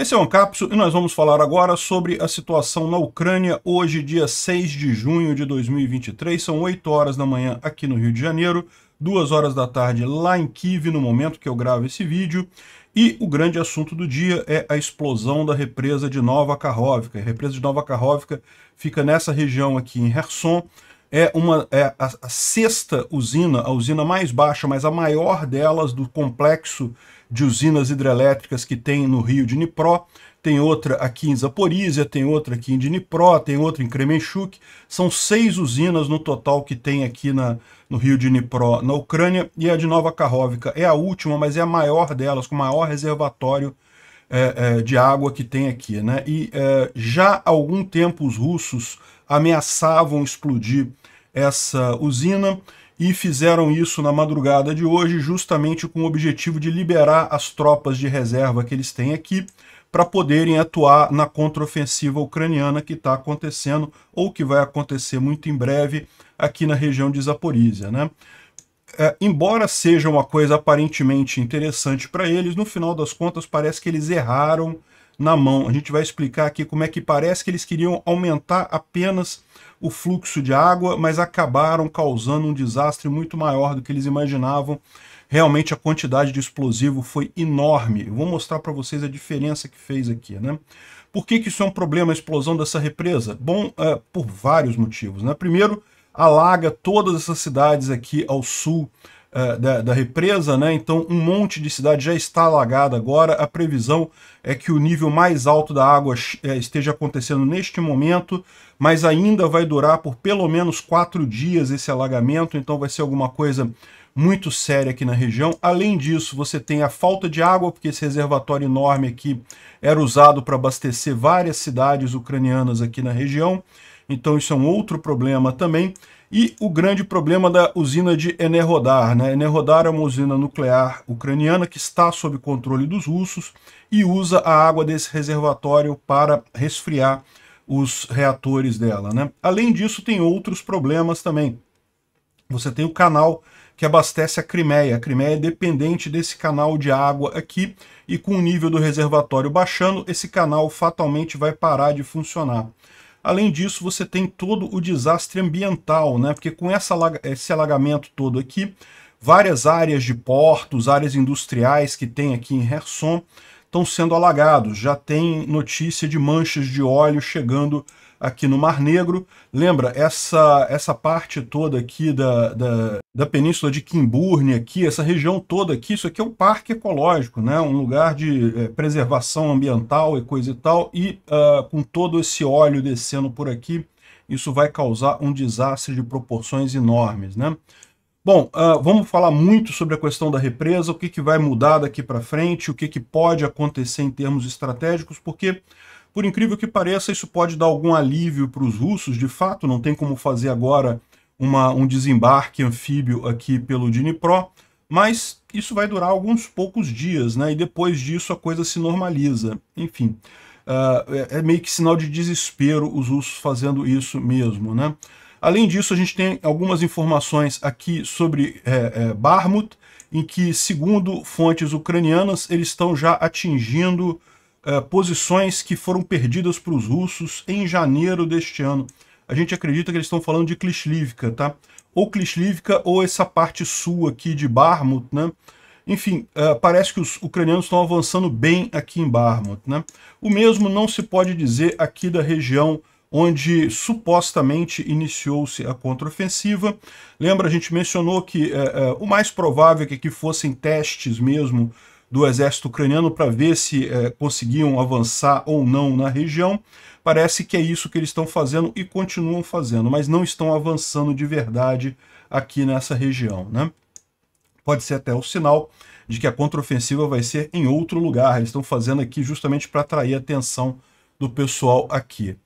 Esse é o Ancapso e nós vamos falar agora sobre a situação na Ucrânia hoje, dia 6 de junho de 2023. São 8 horas da manhã aqui no Rio de Janeiro, 2 horas da tarde lá em Kiev, no momento que eu gravo esse vídeo. E o grande assunto do dia é a explosão da represa de Nova Karhovka. A represa de Nova Karhovka fica nessa região aqui em Kherson. É, uma, é a, a sexta usina, a usina mais baixa, mas a maior delas do complexo de usinas hidrelétricas que tem no Rio de Nipró, tem outra aqui em Zaporizhia, tem outra aqui em Dnipró, tem outra em Kremenchuk. São seis usinas no total que tem aqui na, no Rio de Dnipró, na Ucrânia, e a de Nova Karhovka é a última, mas é a maior delas, com o maior reservatório é, é, de água que tem aqui. Né? E é, já há algum tempo os russos ameaçavam explodir essa usina, e fizeram isso na madrugada de hoje, justamente com o objetivo de liberar as tropas de reserva que eles têm aqui para poderem atuar na contraofensiva ucraniana que está acontecendo ou que vai acontecer muito em breve aqui na região de Zaporizhia. Né? É, embora seja uma coisa aparentemente interessante para eles, no final das contas parece que eles erraram na mão. A gente vai explicar aqui como é que parece que eles queriam aumentar apenas o fluxo de água, mas acabaram causando um desastre muito maior do que eles imaginavam. Realmente a quantidade de explosivo foi enorme. Eu vou mostrar para vocês a diferença que fez aqui, né? Por que, que isso é um problema, a explosão dessa represa? Bom, é, por vários motivos, né? Primeiro, alaga todas essas cidades aqui ao sul eh, da, da, represa, né? Então um monte de cidade já está alagada agora. A previsão é que o nível mais alto da água eh, esteja acontecendo neste momento, mas ainda vai durar por pelo menos quatro dias esse alagamento, então vai ser alguma coisa muito séria aqui na região. Além disso, você tem a falta de água, porque esse reservatório enorme aqui era usado para abastecer várias cidades ucranianas aqui na região. Então isso é um outro problema também. E o grande problema da usina de Enerhodar. Né? Enerhodar é uma usina nuclear ucraniana que está sob controle dos russos e usa a água desse reservatório para resfriar os reatores dela. Né? Além disso, tem outros problemas também. Você tem o canal que abastece a Crimeia. A Crimeia é dependente desse canal de água aqui, e com o nível do reservatório baixando, esse canal fatalmente vai parar de funcionar. Além disso, você tem todo o desastre ambiental, né? porque com essa, esse alagamento todo aqui, várias áreas de portos, áreas industriais que tem aqui em Herson estão sendo alagados. Já tem notícia de manchas de óleo chegando aqui no Mar Negro. Lembra, essa, essa parte toda aqui da, da, da península de Kimburne, aqui, essa região toda aqui, isso aqui é um parque ecológico, né? um lugar de é, preservação ambiental e coisa e tal, e uh, com todo esse óleo descendo por aqui, isso vai causar um desastre de proporções enormes. Né? Bom, uh, vamos falar muito sobre a questão da represa, o que, que vai mudar daqui para frente, o que, que pode acontecer em termos estratégicos, porque por incrível que pareça, isso pode dar algum alívio para os russos, de fato, não tem como fazer agora uma, um desembarque anfíbio aqui pelo Dnipro, mas isso vai durar alguns poucos dias, né? E depois disso a coisa se normaliza. Enfim, uh, é, é meio que sinal de desespero os russos fazendo isso mesmo, né? Além disso, a gente tem algumas informações aqui sobre é, é, Barmut, em que, segundo fontes ucranianas, eles estão já atingindo uh, posições que foram perdidas para os russos em janeiro deste ano. A gente acredita que eles estão falando de Klishlivka, tá? Ou Klishlivka ou essa parte sul aqui de Barmut, né? Enfim, uh, parece que os ucranianos estão avançando bem aqui em Barmut, né? O mesmo não se pode dizer aqui da região onde supostamente iniciou-se a contraofensiva. Lembra, a gente mencionou que uh, uh, o mais provável é que aqui fossem testes mesmo do exército ucraniano para ver se é, conseguiam avançar ou não na região. Parece que é isso que eles estão fazendo e continuam fazendo, mas não estão avançando de verdade aqui nessa região. Né? Pode ser até o sinal de que a contraofensiva vai ser em outro lugar. Eles estão fazendo aqui justamente para atrair a atenção do pessoal aqui.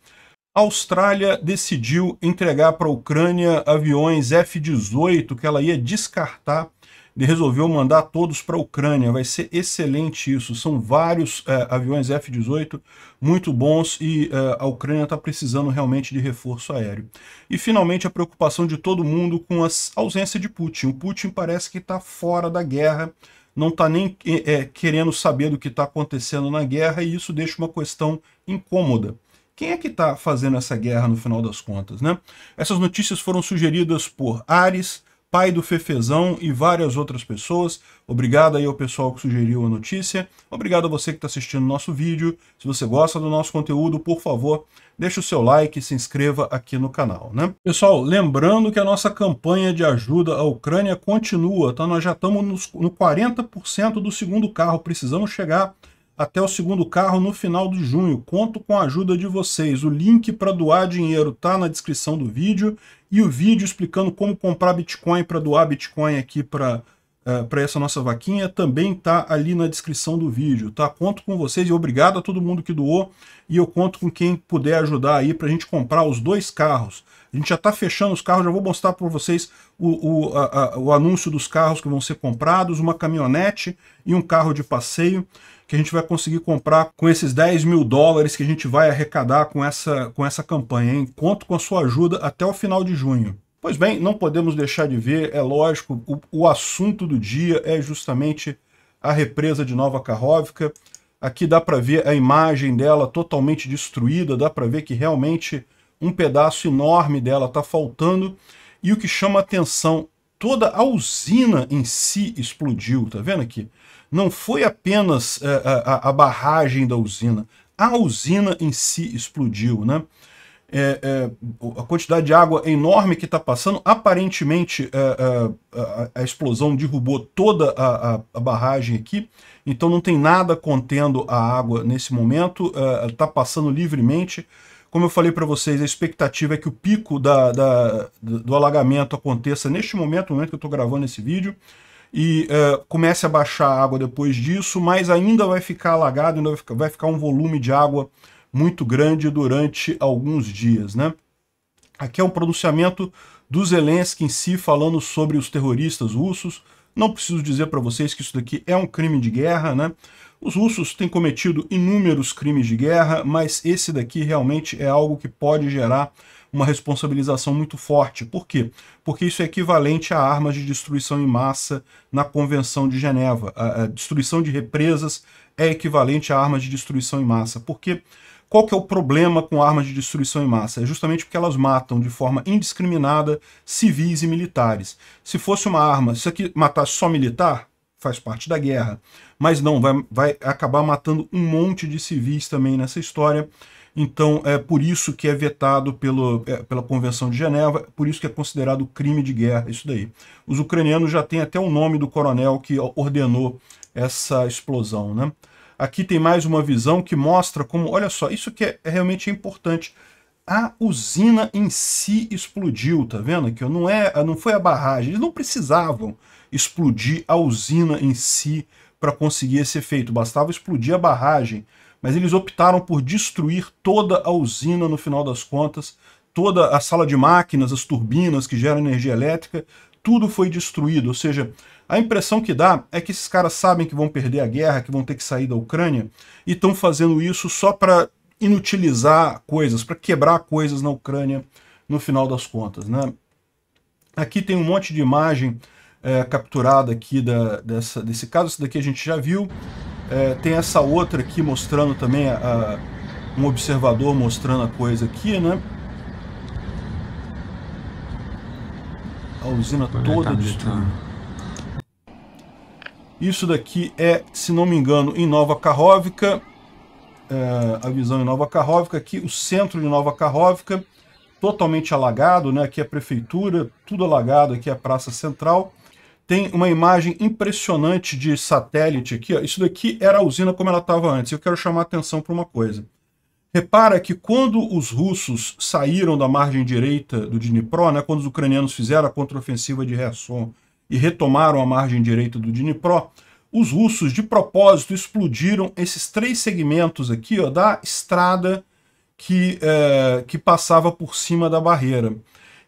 A Austrália decidiu entregar para a Ucrânia aviões F-18 que ela ia descartar ele resolveu mandar todos para a Ucrânia. Vai ser excelente isso. São vários é, aviões F-18 muito bons e é, a Ucrânia está precisando realmente de reforço aéreo. E finalmente a preocupação de todo mundo com a ausência de Putin. O Putin parece que está fora da guerra, não está nem é, é, querendo saber do que está acontecendo na guerra e isso deixa uma questão incômoda. Quem é que está fazendo essa guerra no final das contas, né? Essas notícias foram sugeridas por Ares, pai do Fefezão e várias outras pessoas. Obrigado aí ao pessoal que sugeriu a notícia. Obrigado a você que está assistindo o nosso vídeo. Se você gosta do nosso conteúdo, por favor, deixe o seu like e se inscreva aqui no canal, né? Pessoal, lembrando que a nossa campanha de ajuda à Ucrânia continua, tá? Nós já estamos no 40% do segundo carro, precisamos chegar até o segundo carro no final de junho. Conto com a ajuda de vocês. O link para doar dinheiro está na descrição do vídeo e o vídeo explicando como comprar Bitcoin para doar Bitcoin aqui para eh, para essa nossa vaquinha também está ali na descrição do vídeo, tá? Conto com vocês e obrigado a todo mundo que doou e eu conto com quem puder ajudar aí para a gente comprar os dois carros. A gente já está fechando os carros, já vou mostrar para vocês o, o, a, o anúncio dos carros que vão ser comprados, uma caminhonete e um carro de passeio que a gente vai conseguir comprar com esses 10 mil dólares que a gente vai arrecadar com essa, com essa campanha, hein? Conto com a sua ajuda até o final de junho. Pois bem, não podemos deixar de ver, é lógico, o, o assunto do dia é justamente a represa de Nova Carróvica. Aqui dá para ver a imagem dela totalmente destruída, dá para ver que realmente um pedaço enorme dela está faltando. E o que chama atenção toda a usina em si explodiu, tá vendo aqui? Não foi apenas é, é, a, a, barragem da usina, a usina em si explodiu, né? É, é, a quantidade de água enorme que está passando, aparentemente é, é, a, a, explosão derrubou toda a, a, barragem aqui, então não tem nada contendo a água nesse momento, está passando livremente, como eu falei para vocês, a expectativa é que o pico da, da, do alagamento aconteça neste momento, no momento que eu estou gravando esse vídeo, e uh, comece a baixar a água depois disso, mas ainda vai ficar alagado, ainda vai ficar, vai ficar um volume de água muito grande durante alguns dias. Né? Aqui é um pronunciamento do Zelensky em si falando sobre os terroristas russos. Não preciso dizer para vocês que isso daqui é um crime de guerra, né? Os russos têm cometido inúmeros crimes de guerra, mas esse daqui realmente é algo que pode gerar uma responsabilização muito forte. Por quê? Porque isso é equivalente a armas de destruição em massa na Convenção de Geneva. A, destruição de represas é equivalente a armas de destruição em massa. Porque qual que é o problema com armas de destruição em massa? É justamente porque elas matam de forma indiscriminada civis e militares. Se fosse uma arma, se aqui matasse só militar, faz parte da guerra. Mas não, vai, vai acabar matando um monte de civis também nessa história. Então é por isso que é vetado pelo, é, pela Convenção de Geneva, por isso que é considerado crime de guerra isso daí. Os ucranianos já têm até o nome do coronel que ordenou essa explosão. Né? Aqui tem mais uma visão que mostra como, olha só, isso que é, é realmente importante. A usina em si explodiu, tá vendo? Que não é, não foi a barragem, eles não precisavam explodir a usina em si para conseguir esse efeito, bastava explodir a barragem, mas eles optaram por destruir toda a usina no final das contas, toda a sala de máquinas, as turbinas que geram energia elétrica, tudo foi destruído, ou seja, a impressão que dá é que esses caras sabem que vão perder a guerra, que vão ter que sair da Ucrânia, e estão fazendo isso só para inutilizar coisas, para quebrar coisas na Ucrânia no final das contas. Né? Aqui tem um monte de imagem é, capturada aqui da, dessa, desse caso. Essa daqui a gente já viu. É, tem essa outra aqui mostrando também a, a, um observador mostrando a coisa aqui, né? A usina toda tá destruída. Isso daqui é, se não me engano, em Nova Carróvica. É, a visão em Nova Carróvica, aqui o centro de Nova Carróvica, totalmente alagado, né? aqui é a prefeitura, tudo alagado, aqui é a praça central tem uma imagem impressionante de satélite aqui. Ó. Isso daqui era a usina como ela estava antes. Eu quero chamar a atenção para uma coisa. Repara que quando os russos saíram da margem direita do Dnipro, né, quando os ucranianos fizeram a contraofensiva de Kherson e retomaram a margem direita do Dnipro, os russos, de propósito, explodiram esses três segmentos aqui ó, da estrada que, é, que passava por cima da barreira.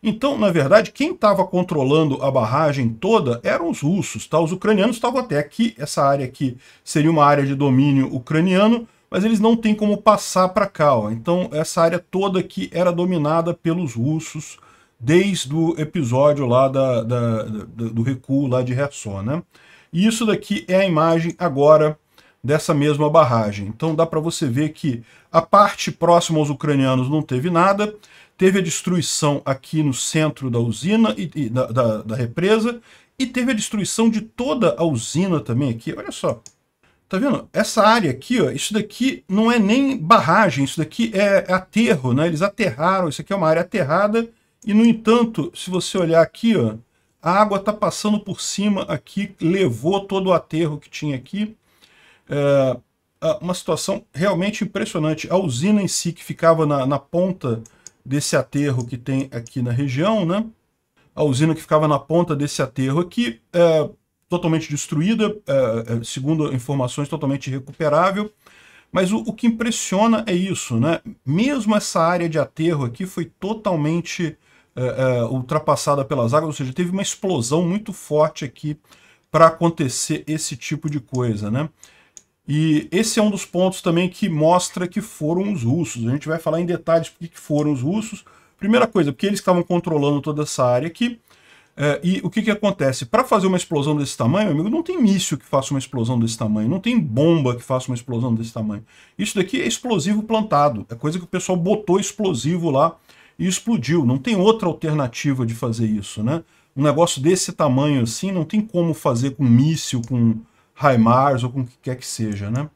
Então, na verdade, quem estava controlando a barragem toda eram os russos. Tá? Os ucranianos estavam até aqui, essa área aqui seria uma área de domínio ucraniano, mas eles não têm como passar para cá. Ó. Então, essa área toda aqui era dominada pelos russos desde o episódio lá da, da, da do recuo lá de Herson, né? E isso daqui é a imagem agora dessa mesma barragem. Então dá para você ver que a parte próxima aos ucranianos não teve nada teve a destruição aqui no centro da usina e, e da, da, da, represa e teve a destruição de toda a usina também aqui. Olha só, tá vendo? Essa área aqui, ó, isso daqui não é nem barragem, isso daqui é, é aterro, né? Eles aterraram, isso aqui é uma área aterrada e no entanto, se você olhar aqui, ó, a água tá passando por cima aqui, levou todo o aterro que tinha aqui. É uma situação realmente impressionante. A usina em si, que ficava na, na ponta desse aterro que tem aqui na região, né? A usina que ficava na ponta desse aterro aqui, é, totalmente destruída, é, é segundo informações, totalmente recuperável. Mas o, o, que impressiona é isso, né? Mesmo essa área de aterro aqui foi totalmente é, é, ultrapassada pelas águas, ou seja, teve uma explosão muito forte aqui para acontecer esse tipo de coisa, né? E esse é um dos pontos também que mostra que foram os russos. A gente vai falar em detalhes por que foram os russos. Primeira coisa, porque eles estavam controlando toda essa área aqui. É, e o que, que acontece? Para fazer uma explosão desse tamanho, meu amigo, não tem míssil que faça uma explosão desse tamanho, não tem bomba que faça uma explosão desse tamanho. Isso daqui é explosivo plantado, é coisa que o pessoal botou explosivo lá e explodiu. Não tem outra alternativa de fazer isso, né? Um negócio desse tamanho assim, não tem como fazer com míssil, com Raimars ou com o que quer que seja, né?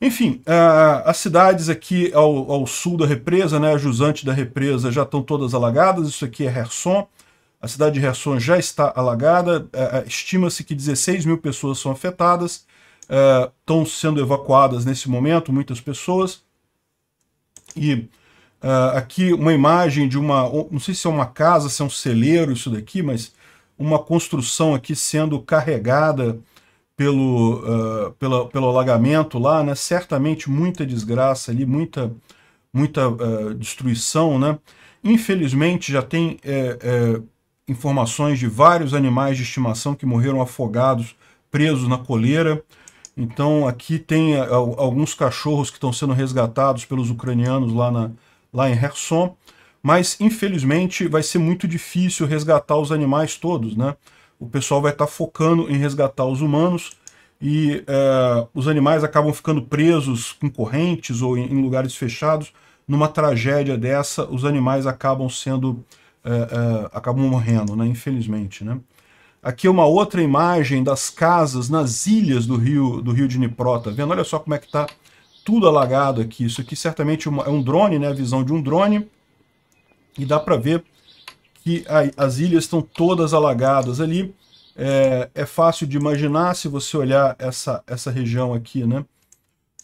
Enfim, eh, as cidades aqui ao, ao, sul da represa, né, a jusante da represa, já estão todas alagadas. Isso aqui é Herson. A cidade de Herson já está alagada. Eh, eh, estima-se que 16 mil pessoas são afetadas. Estão sendo evacuadas nesse momento, muitas pessoas. E aqui uma imagem de uma, não sei se é uma casa, se é um celeiro isso daqui, mas uma construção aqui sendo carregada pelo, uh, pela, pelo alagamento lá, né? certamente muita desgraça ali, muita, muita uh, destruição. Né? Infelizmente já tem é, é, informações de vários animais de estimação que morreram afogados, presos na coleira. Então aqui tem a, ah, a, alguns cachorros que estão sendo resgatados pelos ucranianos lá, na, lá em Kherson, mas infelizmente vai ser muito difícil resgatar os animais todos, né? o pessoal vai estar tá focando em resgatar os humanos e é, os animais acabam ficando presos com correntes ou em, em, lugares fechados. Numa tragédia dessa, os animais acabam sendo é, é, acabam morrendo, né? Infelizmente, né? Aqui é uma outra imagem das casas nas ilhas do rio do rio de Nipró, tá vendo? Olha só como é que tá tudo alagado aqui. Isso aqui certamente é, é um drone, né? A visão de um drone e dá para ver que a, as ilhas estão todas alagadas ali. É, é, fácil de imaginar se você olhar essa, essa região aqui, né?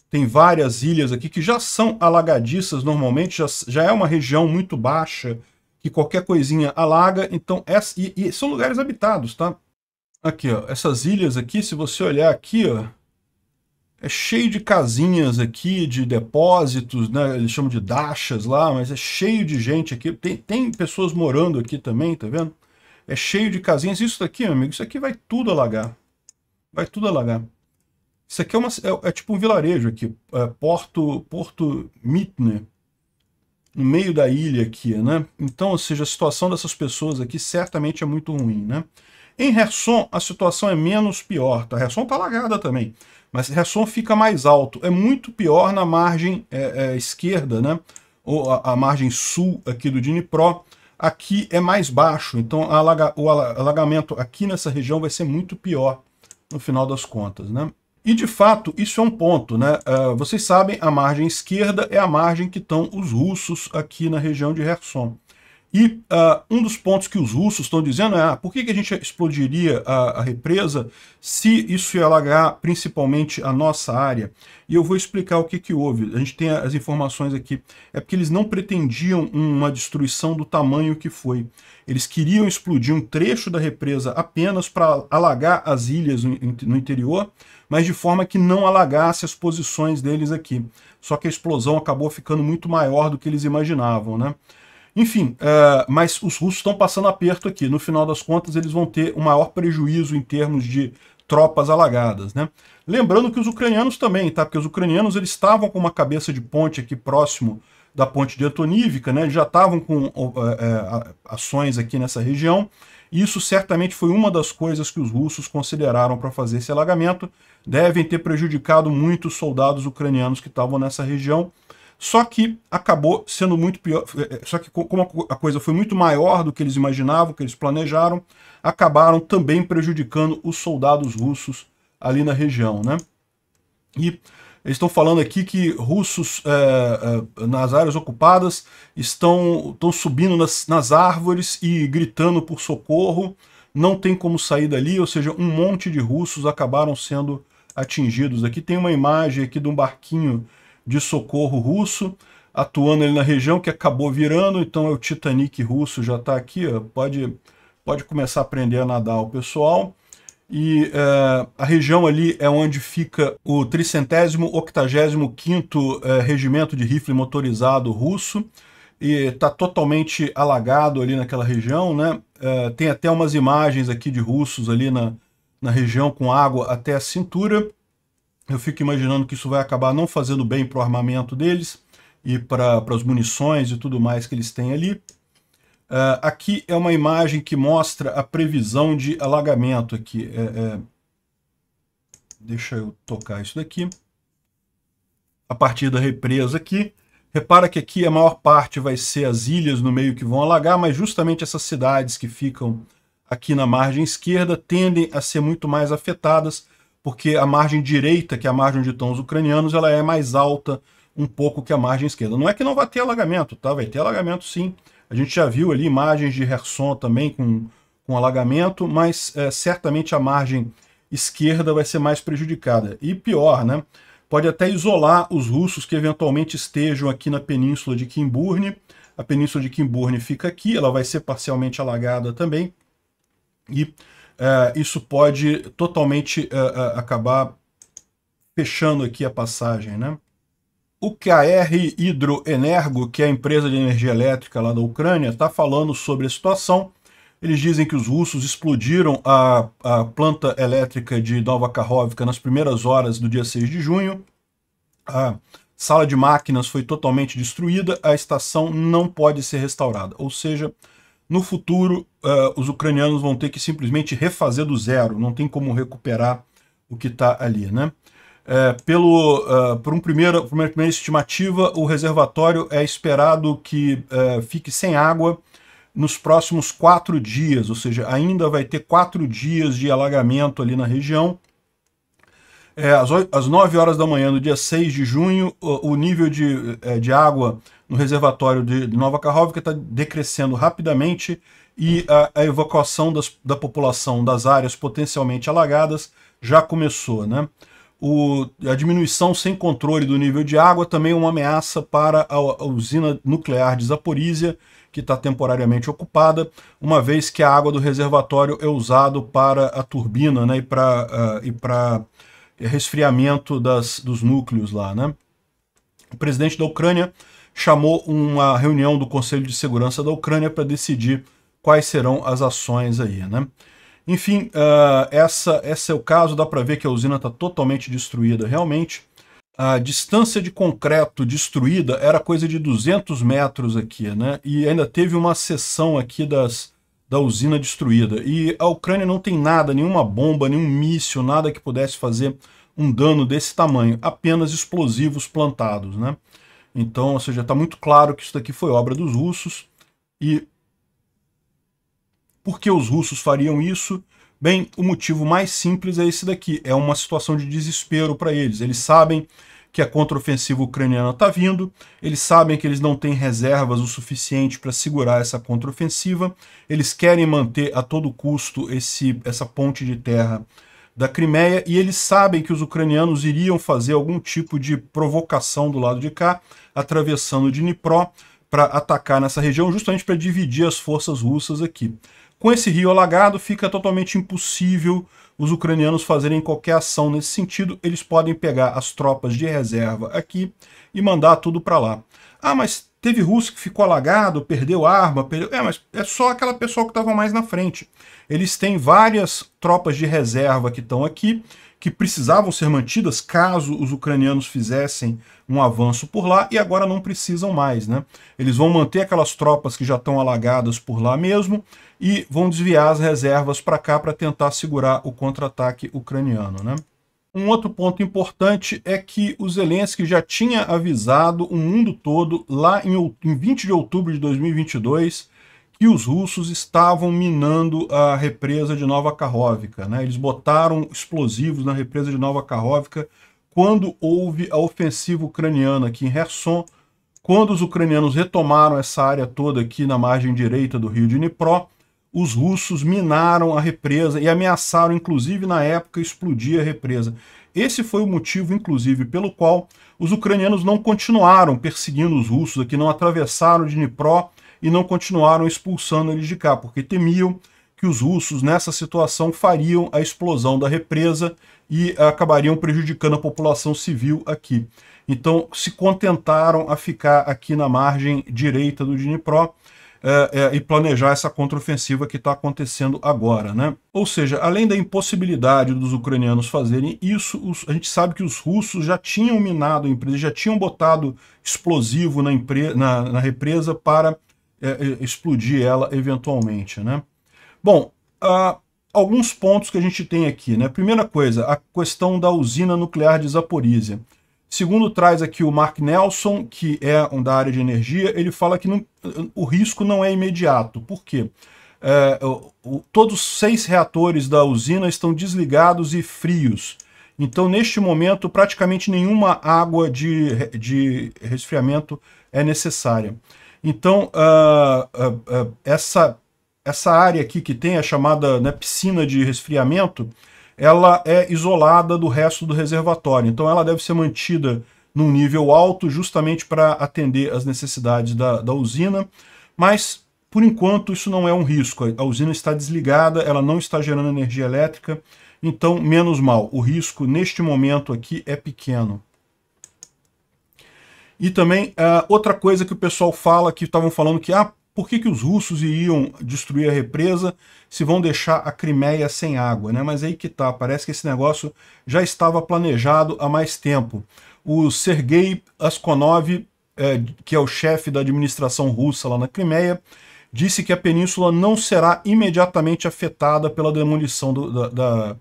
Tem várias ilhas aqui que já são alagadiças normalmente, já, já é uma região muito baixa, que qualquer coisinha alaga, então essa, e, e são lugares habitados, tá? Aqui, ó, essas ilhas aqui, se você olhar aqui, ó, é cheio de casinhas aqui, de depósitos, né? Eles chamam de dachas lá, mas é cheio de gente aqui. Tem, tem pessoas morando aqui também, tá vendo? É cheio de casinhas. Isso daqui, meu amigo, isso aqui vai tudo alagar. Vai tudo alagar. Isso aqui é, uma, é, é tipo um vilarejo aqui, é Porto, Porto Mitne, no meio da ilha aqui, né? Então, ou seja, a situação dessas pessoas aqui certamente é muito ruim, né? Em Herson, a situação é menos pior, tá? Herson tá alagada também mas Resson fica mais alto. É muito pior na margem é, é, esquerda, né? Ou a, a, margem sul aqui do Dnipro. Aqui é mais baixo, então alaga, o alagamento aqui nessa região vai ser muito pior no final das contas, né? E de fato, isso é um ponto, né? Uh, vocês sabem, a margem esquerda é a margem que estão os russos aqui na região de Kherson. E uh, um dos pontos que os russos estão dizendo é ah, por que, que a gente explodiria a, a, represa se isso ia alagar principalmente a nossa área? E eu vou explicar o que, que houve. A gente tem as informações aqui. É porque eles não pretendiam uma destruição do tamanho que foi. Eles queriam explodir um trecho da represa apenas para alagar as ilhas no, no interior, mas de forma que não alagasse as posições deles aqui. Só que a explosão acabou ficando muito maior do que eles imaginavam, né? Enfim, uh, mas os russos estão passando aperto aqui. No final das contas, eles vão ter o maior prejuízo em termos de tropas alagadas, né? Lembrando que os ucranianos também, tá? Porque os ucranianos eles estavam com uma cabeça de ponte aqui próximo da ponte de Antonívica, né? já estavam com uh, uh, ações aqui nessa região. E isso certamente foi uma das coisas que os russos consideraram para fazer esse alagamento. Devem ter prejudicado muito os soldados ucranianos que estavam nessa região só que acabou sendo muito pior. É, é, só que, como a coisa foi muito maior do que eles imaginavam, que eles planejaram, acabaram também prejudicando os soldados russos ali na região. Né? E eles estão falando aqui que russos é, é, nas áreas ocupadas estão, estão subindo nas, nas árvores e gritando por socorro. Não tem como sair dali, ou seja, um monte de russos acabaram sendo atingidos. Aqui tem uma imagem aqui de um barquinho de socorro russo atuando ali na região, que acabou virando, então é o Titanic russo, já está aqui, ó, pode, pode começar a aprender a nadar o pessoal. E é, a região ali é onde fica o 385º é, Regimento de Rifle Motorizado Russo, e está totalmente alagado ali naquela região, né? É, tem até umas imagens aqui de russos ali na, na região com água até a cintura. Eu fico imaginando que isso vai acabar não fazendo bem para o armamento deles e para as munições e tudo mais que eles têm ali. Uh, aqui é uma imagem que mostra a previsão de alagamento aqui. É, é... Deixa eu tocar isso daqui. A partir da represa aqui. Repara que aqui a maior parte vai ser as ilhas no meio que vão alagar, mas justamente essas cidades que ficam aqui na margem esquerda tendem a ser muito mais afetadas, porque a margem direita, que é a margem de tons ucranianos, ela é mais alta um pouco que a margem esquerda. Não é que não vai ter alagamento, tá? Vai ter alagamento sim. A gente já viu ali imagens de Herson também com, com alagamento, mas é, certamente a margem esquerda vai ser mais prejudicada. E pior, né? Pode até isolar os russos que eventualmente estejam aqui na península de Kimburne. A península de Kimburne fica aqui, ela vai ser parcialmente alagada também. E é, isso pode totalmente é, é, acabar fechando aqui a passagem, né? O KR Hidroenergo, que é a empresa de energia elétrica lá da Ucrânia, está falando sobre a situação. Eles dizem que os russos explodiram a, a planta elétrica de Nova Karovka nas primeiras horas do dia 6 de junho. A sala de máquinas foi totalmente destruída, a estação não pode ser restaurada. Ou seja, no futuro uh, os ucranianos vão ter que simplesmente refazer do zero, não tem como recuperar o que está ali, né? É, pelo, uh, por um primeira uma primeira estimativa, o reservatório é esperado que uh, fique sem água nos próximos quatro dias, ou seja, ainda vai ter quatro dias de alagamento ali na região. É, às, às 9 horas da manhã, no dia 6 de junho, o, o nível de, é, de água no reservatório de, de Nova Karhovka está decrescendo rapidamente e a, a evacuação das, da população das áreas potencialmente alagadas já começou. Né? O, a diminuição sem controle do nível de água também é uma ameaça para a, a usina nuclear de Zaporizhia, que está temporariamente ocupada, uma vez que a água do reservatório é usada para a turbina né, e para uh, e resfriamento das, dos núcleos lá. Né? O presidente da Ucrânia chamou uma reunião do Conselho de Segurança da Ucrânia para decidir quais serão as ações aí, né? Enfim, uh, essa, esse é o caso, dá para ver que a usina está totalmente destruída realmente. A distância de concreto destruída era coisa de 200 metros aqui, né? E ainda teve uma seção aqui das, da usina destruída. E a Ucrânia não tem nada, nenhuma bomba, nenhum míssil, nada que pudesse fazer um dano desse tamanho, apenas explosivos plantados, né? Então, ou seja, está muito claro que isso daqui foi obra dos russos e por que os russos fariam isso? Bem, o motivo mais simples é esse daqui, é uma situação de desespero para eles. Eles sabem que a contraofensiva ucraniana está vindo, eles sabem que eles não têm reservas o suficiente para segurar essa contraofensiva, eles querem manter a todo custo esse, essa ponte de terra da Crimeia e eles sabem que os ucranianos iriam fazer algum tipo de provocação do lado de cá, atravessando o Dnipro para atacar nessa região, justamente para dividir as forças russas aqui. Com esse rio alagado, fica totalmente impossível os ucranianos fazerem qualquer ação nesse sentido. Eles podem pegar as tropas de reserva aqui e mandar tudo para lá. Ah, mas teve russo que ficou alagado, perdeu arma, perdeu... É, mas é só aquela pessoa que estava mais na frente. Eles têm várias tropas de reserva que estão aqui, que precisavam ser mantidas caso os ucranianos fizessem um avanço por lá, e agora não precisam mais, né? Eles vão manter aquelas tropas que já estão alagadas por lá mesmo, e vão desviar as reservas para cá para tentar segurar o contra-ataque ucraniano. Né? Um outro ponto importante é que o Zelensky já tinha avisado o mundo todo, lá em, 20 de outubro de 2022, que os russos estavam minando a represa de Nova Karhovka. Né? Eles botaram explosivos na represa de Nova Karhovka quando houve a ofensiva ucraniana aqui em Kherson, quando os ucranianos retomaram essa área toda aqui na margem direita do rio Dnipro, os russos minaram a represa e ameaçaram, inclusive na época, explodir a represa. Esse foi o motivo, inclusive, pelo qual os ucranianos não continuaram perseguindo os russos aqui, não atravessaram de Dnipro e não continuaram expulsando eles de cá, porque temiam que os russos, nessa situação, fariam a explosão da represa e acabariam prejudicando a população civil aqui. Então, se contentaram a ficar aqui na margem direita do Dnipro, é, é, e planejar essa contraofensiva que está acontecendo agora. Né? Ou seja, além da impossibilidade dos ucranianos fazerem isso, os, a gente sabe que os russos já tinham minado a empresa, já tinham botado explosivo na, empre, na, na represa para é, é explodir ela eventualmente. Né? Bom, ah, alguns pontos que a gente tem aqui. Né? Primeira coisa, a questão da usina nuclear de Zaporizhia. Segundo traz aqui o Mark Nelson, que é um da área de energia, ele fala que não, o risco não é imediato. Por quê? É, o, todos os seis reatores da usina estão desligados e frios. Então, neste momento, praticamente nenhuma água de, de resfriamento é necessária. Então, uh, uh, uh, essa, essa área aqui que tem a chamada né, piscina de resfriamento, ela é isolada do resto do reservatório. Então ela deve ser mantida num nível alto justamente para atender as necessidades da, da usina, mas por enquanto isso não é um risco. A usina está desligada, ela não está gerando energia elétrica, então menos mal. O risco neste momento aqui é pequeno. E também, uh, outra coisa que o pessoal fala, que estavam falando que ah, por que, que os russos iriam destruir a represa se vão deixar a Crimeia sem água, né? Mas aí que tá, parece que esse negócio já estava planejado há mais tempo. O Sergei Askonov, é, que é o chefe da administração russa lá na Crimeia, disse que a península não será imediatamente afetada pela demolição do, da, da,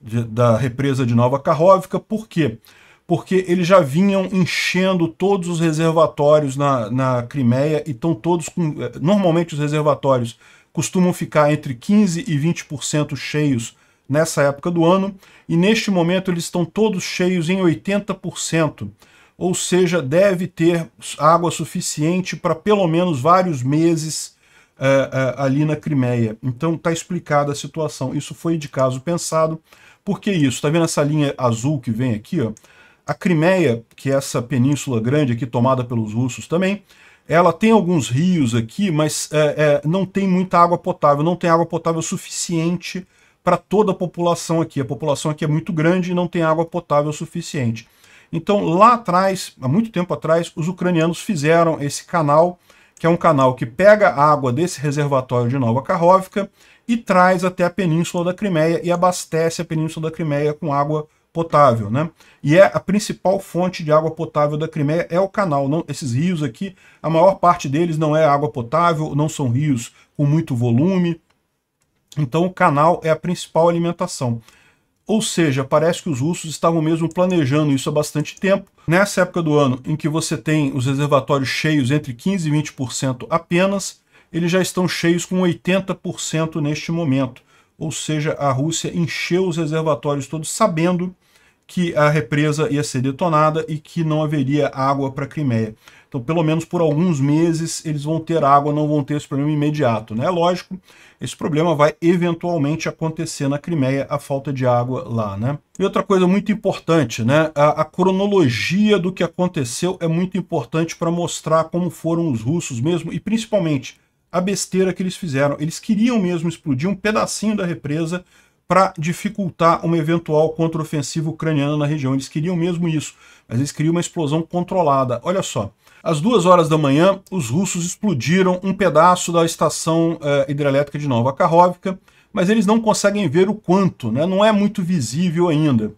de, da represa de Nova Karhovka, por quê? Porque porque eles já vinham enchendo todos os reservatórios na, na Crimeia e estão todos com. Eh, normalmente os reservatórios costumam ficar entre 15% e 20% cheios nessa época do ano, e neste momento eles estão todos cheios em 80%, ou seja, deve ter água suficiente para pelo menos vários meses uh, uh, ali na Crimeia. Então está explicada a situação. Isso foi de caso pensado. Por que isso? Está vendo essa linha azul que vem aqui? Ó? A Crimeia, que é essa península grande aqui tomada pelos russos também, ela tem alguns rios aqui, mas é, é, não tem muita água potável, não tem água potável suficiente para toda a população aqui. A população aqui é muito grande e não tem água potável suficiente. Então, lá atrás, há muito tempo atrás, os ucranianos fizeram esse canal, que é um canal que pega a água desse reservatório de Nova Karhovka e traz até a península da Crimeia e abastece a península da Crimeia com água potável potável, né? E é a principal fonte de água potável da Crimeia é o canal. Não, esses rios aqui, a maior parte deles não é água potável, não são rios com muito volume. Então o canal é a principal alimentação. Ou seja, parece que os russos estavam mesmo planejando isso há bastante tempo. Nessa época do ano em que você tem os reservatórios cheios entre 15% e 20% apenas, eles já estão cheios com 80% neste momento. Ou seja, a Rússia encheu os reservatórios todos sabendo que a represa ia ser detonada e que não haveria água para a Crimeia. Então, pelo menos por alguns meses, eles vão ter água, não vão ter esse problema imediato. Né? Lógico, esse problema vai eventualmente acontecer na Crimeia, a falta de água lá. Né? E outra coisa muito importante, né? a, a cronologia do que aconteceu é muito importante para mostrar como foram os russos mesmo, e principalmente a besteira que eles fizeram. Eles queriam mesmo explodir um pedacinho da represa para dificultar uma eventual contraofensiva ucraniana na região. Eles queriam mesmo isso, mas eles queriam uma explosão controlada. Olha só, às duas horas da manhã, os russos explodiram um pedaço da estação eh, hidrelétrica de Nova Karovka, mas eles não conseguem ver o quanto, né? não é muito visível ainda.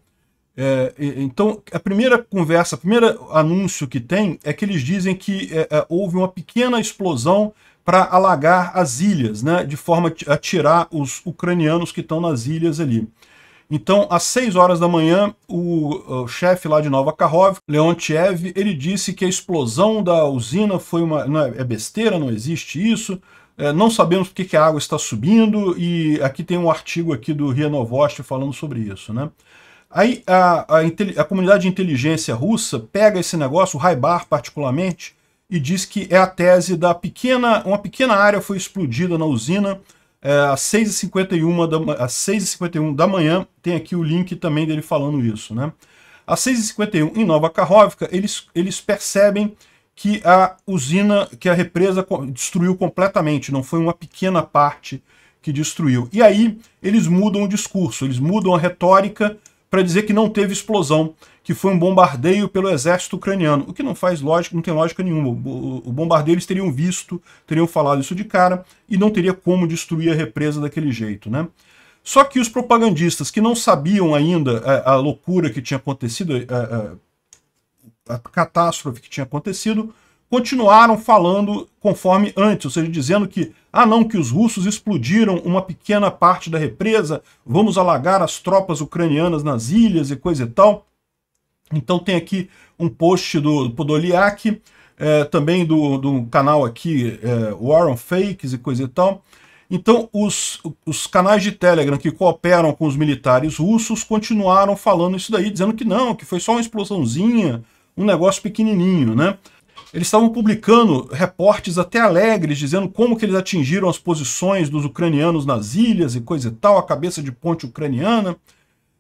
É, então, a primeira conversa, o primeiro anúncio que tem é que eles dizem que é, houve uma pequena explosão para alagar as ilhas, né, de forma a tirar os ucranianos que estão nas ilhas ali. Então, às 6 horas da manhã, o, o chefe lá de Nova Karhov, Leontiev, ele disse que a explosão da usina foi uma... Não é, é besteira, não existe isso, é, não sabemos porque que a água está subindo, e aqui tem um artigo aqui do Ria Novosti falando sobre isso, né? Aí a, a, a comunidade de inteligência russa pega esse negócio, o Raibar particularmente, e diz que é a tese da pequena, uma pequena área foi explodida na usina é, às 6h51 da, da manhã, tem aqui o link também dele falando isso, né? Às 6h51, em Nova Carróvica, eles, eles percebem que a usina, que a represa destruiu completamente, não foi uma pequena parte que destruiu. E aí eles mudam o discurso, eles mudam a retórica para dizer que não teve explosão, que foi um bombardeio pelo exército ucraniano, o que não faz lógica, não tem lógica nenhuma. O bombardeio eles teriam visto, teriam falado isso de cara e não teria como destruir a represa daquele jeito, né? Só que os propagandistas que não sabiam ainda a, é, a loucura que tinha acontecido, a, é, a, é, a catástrofe que tinha acontecido, continuaram falando conforme antes, ou seja, dizendo que, ah não, que os russos explodiram uma pequena parte da represa, vamos alagar as tropas ucranianas nas ilhas e coisa e tal. Então tem aqui um post do Podoliak, é, também do, do canal aqui é, eh, Warren Fakes e coisa e tal. Então os, os canais de Telegram que cooperam com os militares russos continuaram falando isso daí, dizendo que não, que foi só uma explosãozinha, um negócio pequenininho, né? Eles estavam publicando reportes até alegres, dizendo como que eles atingiram as posições dos ucranianos nas ilhas e coisa e tal, a cabeça de ponte ucraniana.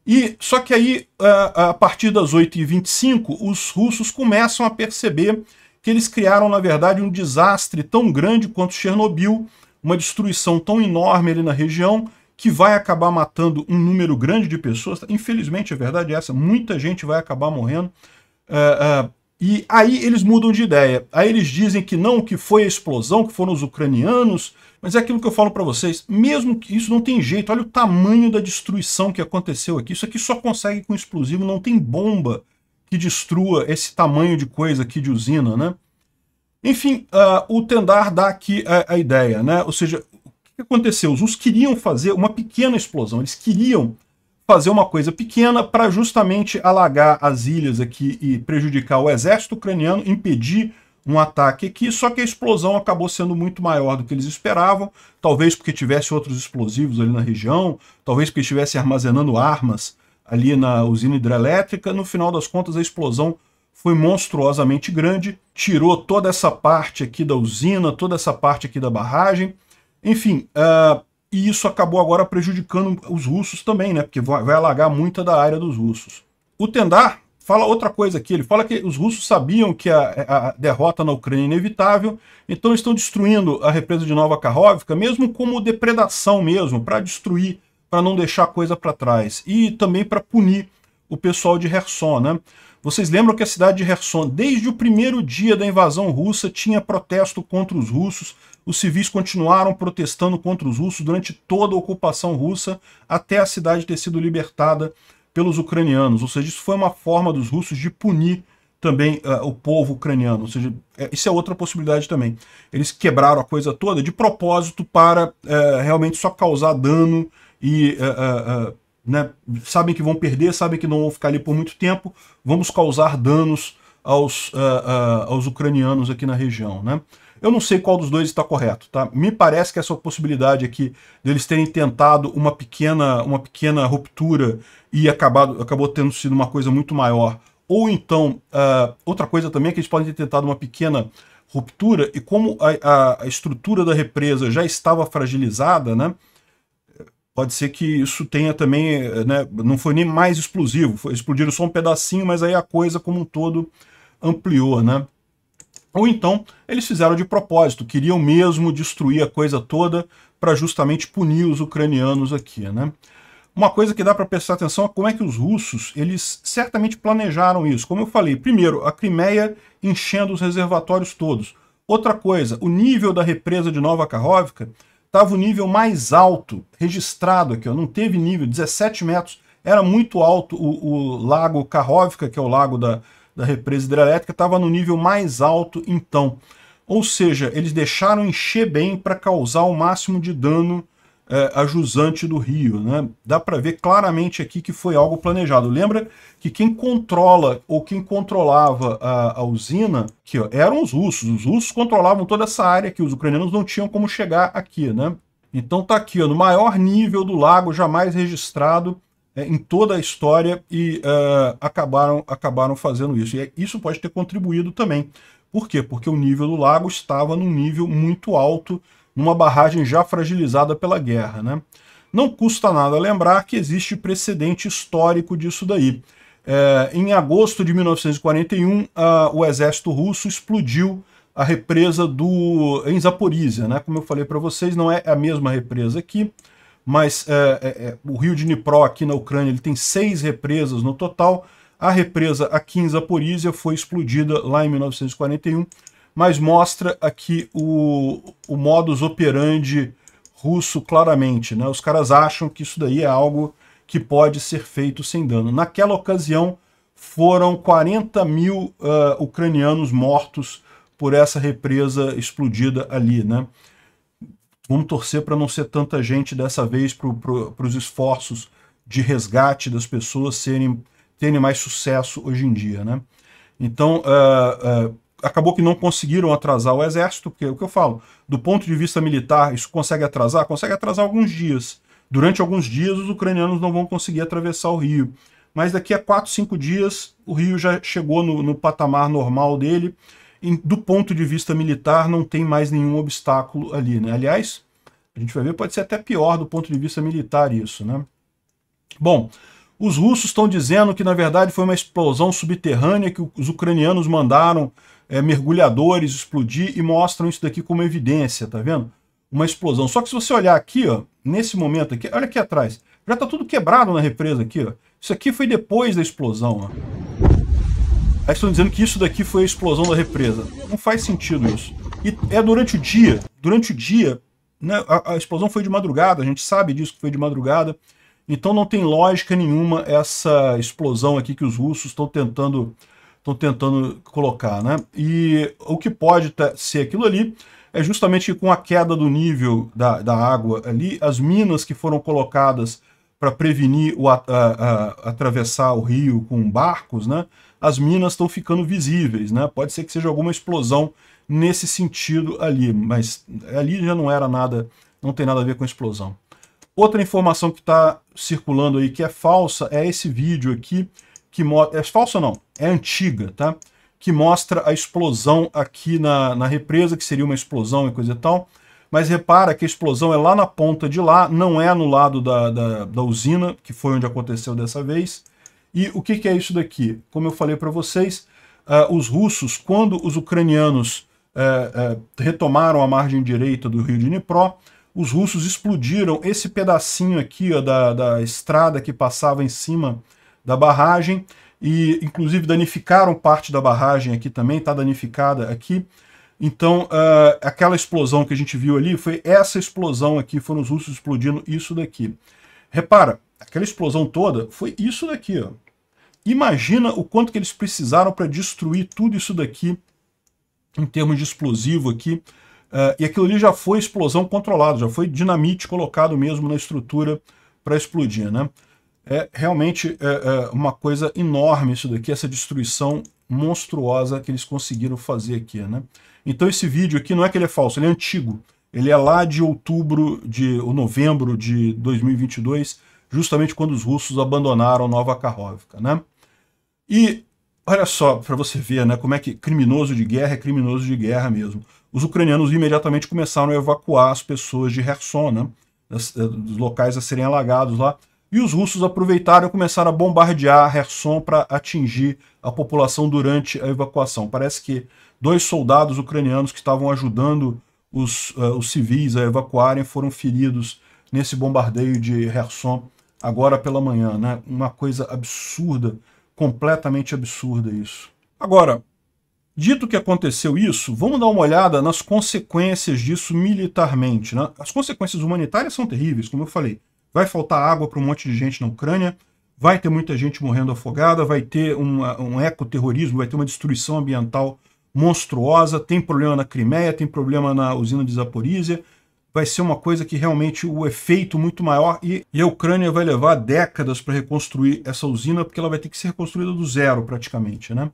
E Só que aí, é, a partir das 8h25, os russos começam a perceber que eles criaram, na verdade, um desastre tão grande quanto Chernobyl, uma destruição tão enorme ali na região, que vai acabar matando um número grande de pessoas. Infelizmente, a é verdade é essa, muita gente vai acabar morrendo. Uh, uh, e aí eles mudam de ideia. Aí eles dizem que não, que foi a explosão, que foram os ucranianos. Mas é aquilo que eu falo para vocês, mesmo que isso não tem jeito, olha o tamanho da destruição que aconteceu aqui. Isso aqui só consegue com explosivo, não tem bomba que destrua esse tamanho de coisa aqui de usina, né? Enfim, uh, o Tendar dá aqui a, a, ideia, né? Ou seja, o que aconteceu? Os russos queriam fazer uma pequena explosão, eles queriam fazer uma coisa pequena para justamente alagar as ilhas aqui e prejudicar o exército ucraniano, impedir um ataque aqui, só que a explosão acabou sendo muito maior do que eles esperavam, talvez porque tivesse outros explosivos ali na região, talvez porque estivesse armazenando armas ali na usina hidrelétrica. No final das contas, a explosão foi monstruosamente grande, tirou toda essa parte aqui da usina, toda essa parte aqui da barragem. Enfim, uh, e isso acabou agora prejudicando os russos também, né? Porque vai, alagar muita da área dos russos. O Tendar fala outra coisa aqui. Ele fala que os russos sabiam que a, a derrota na Ucrânia é inevitável, então estão destruindo a represa de Nova Karhovka, mesmo como depredação mesmo, para destruir, para não deixar coisa para trás. E também para punir o pessoal de Herson, né? Vocês lembram que a cidade de Herson, desde o primeiro dia da invasão russa, tinha protesto contra os russos, os civis continuaram protestando contra os russos durante toda a ocupação russa, até a cidade ter sido libertada pelos ucranianos. Ou seja, isso foi uma forma dos russos de punir também uh, o povo ucraniano. Ou seja, é, isso é outra possibilidade também. Eles quebraram a coisa toda de propósito para uh, realmente só causar dano e. Uh, né, sabem que vão perder, sabem que não vão ficar ali por muito tempo, vamos causar danos aos, aos ucranianos aqui na região. Né? Eu não sei qual dos dois está correto, tá? Me parece que essa possibilidade aqui deles terem tentado uma pequena, uma pequena ruptura e acabado, acabou tendo sido uma coisa muito maior. Ou então, uh, outra coisa também é que eles podem ter tentado uma pequena ruptura e como a, a, estrutura da represa já estava fragilizada, né? Pode ser que isso tenha também, né, não foi nem mais explosivo, foi, explodiram só um pedacinho, mas aí a coisa como um todo ampliou, né? Ou então eles fizeram de propósito, queriam mesmo destruir a coisa toda para justamente punir os ucranianos aqui, né? Uma coisa que dá para prestar atenção é como é que os russos, eles certamente planejaram isso. Como eu falei, primeiro, a Crimeia enchendo os reservatórios todos. Outra coisa, o nível da represa de Nova Karhovka estava o nível mais alto registrado aqui, ó, não teve nível, 17 metros. Era muito alto o, o lago Karhovka, que é o lago da, da represa hidrelétrica estava no nível mais alto então. Ou seja, eles deixaram encher bem para causar o máximo de dano é, a jusante do rio. Né? Dá para ver claramente aqui que foi algo planejado. Lembra que quem controla ou quem controlava a, a usina que eram os russos. Os russos controlavam toda essa área que os ucranianos não tinham como chegar aqui. Né? Então tá aqui, ó, no maior nível do lago jamais registrado é, em toda a história e uh, acabaram, acabaram fazendo isso. E é, isso pode ter contribuído também. Por quê? Porque o nível do lago estava num nível muito alto, numa barragem já fragilizada pela guerra. Né? Não custa nada lembrar que existe precedente histórico disso daí. É, em agosto de 1941, a, o exército russo explodiu a represa do, em Zaporizhia. Né? Como eu falei para vocês, não é a mesma represa aqui, mas é, é, é, o rio de Dnipro aqui na Ucrânia ele tem seis represas no total. A represa a Zaporizhia foi explodida lá em 1941, mas mostra aqui o, o modus operandi russo claramente. Né? Os caras acham que isso daí é algo que pode ser feito sem dano. Naquela ocasião, foram 40 mil uh, ucranianos mortos por essa represa explodida ali. Né? Vamos torcer para não ser tanta gente dessa vez para os esforços de resgate das pessoas serem, terem mais sucesso hoje em dia. Né? Então, uh, uh, acabou que não conseguiram atrasar o exército, porque é o que eu falo, do ponto de vista militar, isso consegue atrasar? Consegue atrasar alguns dias. Durante alguns dias, os ucranianos não vão conseguir atravessar o rio. Mas daqui a 4, 5 dias, o rio já chegou no, no patamar normal dele, do ponto de vista militar, não tem mais nenhum obstáculo ali. Né? Aliás, a gente vai ver, pode ser até pior do ponto de vista militar isso. Né? Bom, os russos estão dizendo que, na verdade, foi uma explosão subterrânea que os ucranianos mandaram é, mergulhadores explodir e mostram isso daqui como evidência, tá vendo? Uma explosão. Só que se você olhar aqui, ó, nesse momento aqui, olha aqui atrás, já está tudo quebrado na represa aqui, ó. Isso aqui foi depois da explosão, ó. Aí estão dizendo que isso daqui foi a explosão da represa. Não faz sentido isso. E é durante o dia. Durante o dia, né, a, a, explosão foi de madrugada, a gente sabe disso que foi de madrugada. Então não tem lógica nenhuma essa explosão aqui que os russos estão tentando estão tentando colocar, né? E o que pode ser aquilo ali é justamente que com a queda do nível da, da água ali, as minas que foram colocadas para prevenir o a, a, a, atravessar o rio com barcos, né? as minas estão ficando visíveis, né? Pode ser que seja alguma explosão nesse sentido ali, mas ali já não era nada, não tem nada a ver com explosão. Outra informação que está circulando aí que é falsa é esse vídeo aqui, que é falsa não, é antiga, tá? Que mostra a explosão aqui na, na represa, que seria uma explosão e coisa e tal. Mas repara que a explosão é lá na ponta de lá, não é no lado da, da, da usina, que foi onde aconteceu dessa vez. E o que, que é isso daqui? Como eu falei para vocês, uh, os russos, quando os ucranianos uh, uh, retomaram a margem direita do rio Dnipro, os russos explodiram esse pedacinho aqui ó, da, da estrada que passava em cima da barragem e inclusive danificaram parte da barragem aqui também, está danificada aqui. Então, uh, aquela explosão que a gente viu ali foi essa explosão aqui, foram os russos explodindo isso daqui. Repara, aquela explosão toda foi isso daqui, ó. Imagina o quanto que eles precisaram para destruir tudo isso daqui em termos de explosivo aqui. Uh, e aquilo ali já foi explosão controlada, já foi dinamite colocado mesmo na estrutura para explodir, né? É realmente é, é uma coisa enorme isso daqui, essa destruição monstruosa que eles conseguiram fazer aqui, né? Então esse vídeo aqui não é que ele é falso, ele é antigo. Ele é lá de outubro, de ou novembro de 2022, justamente quando os russos abandonaram Nova Karhovka, né? E olha só, para você ver, né, como é que criminoso de guerra é criminoso de guerra mesmo. Os ucranianos imediatamente começaram a evacuar as pessoas de Kherson, né, eh, dos locais a serem alagados lá, e os russos aproveitaram e começaram a bombardear Kherson para atingir a população durante a evacuação. Parece que dois soldados ucranianos que estavam ajudando os, uh, os civis a evacuarem foram feridos nesse bombardeio de Kherson agora pela manhã, né? Uma coisa absurda completamente absurda isso. Agora, dito que aconteceu isso, vamos dar uma olhada nas consequências disso militarmente. Né? As consequências humanitárias são terríveis, como eu falei. Vai faltar água para um monte de gente na Ucrânia, vai ter muita gente morrendo afogada, vai ter um um ecoterrorismo, vai ter uma destruição ambiental monstruosa, tem problema na Crimeia, tem problema na usina de Zaporizhia, vai ser uma coisa que realmente o efeito muito maior e, e a Ucrânia vai levar décadas para reconstruir essa usina, porque ela vai ter que ser reconstruída do zero praticamente, né?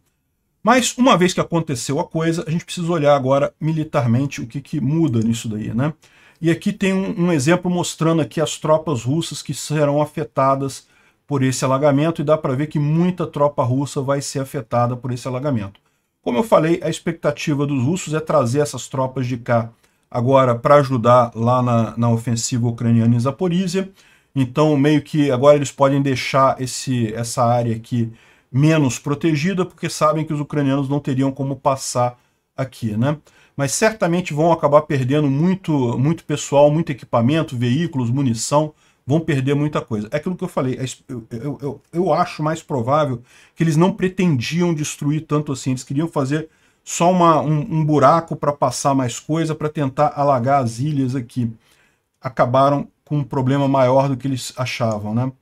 Mas uma vez que aconteceu a coisa, a gente precisa olhar agora militarmente o que, que muda nisso daí, né? E aqui tem um, um exemplo mostrando aqui as tropas russas que serão afetadas por esse alagamento e dá para ver que muita tropa russa vai ser afetada por esse alagamento. Como eu falei, a expectativa dos russos é trazer essas tropas de cá agora para ajudar lá na, na ofensiva ucraniana em Zaporizhia. Então, meio que agora eles podem deixar esse, essa área aqui menos protegida, porque sabem que os ucranianos não teriam como passar aqui, né? Mas certamente vão acabar perdendo muito, muito pessoal, muito equipamento, veículos, munição, vão perder muita coisa. É aquilo que eu falei, é eu, eu, eu, eu acho mais provável que eles não pretendiam destruir tanto assim, eles queriam fazer só uma, um, um buraco para passar mais coisa, para tentar alagar as ilhas aqui. Acabaram com um problema maior do que eles achavam, né?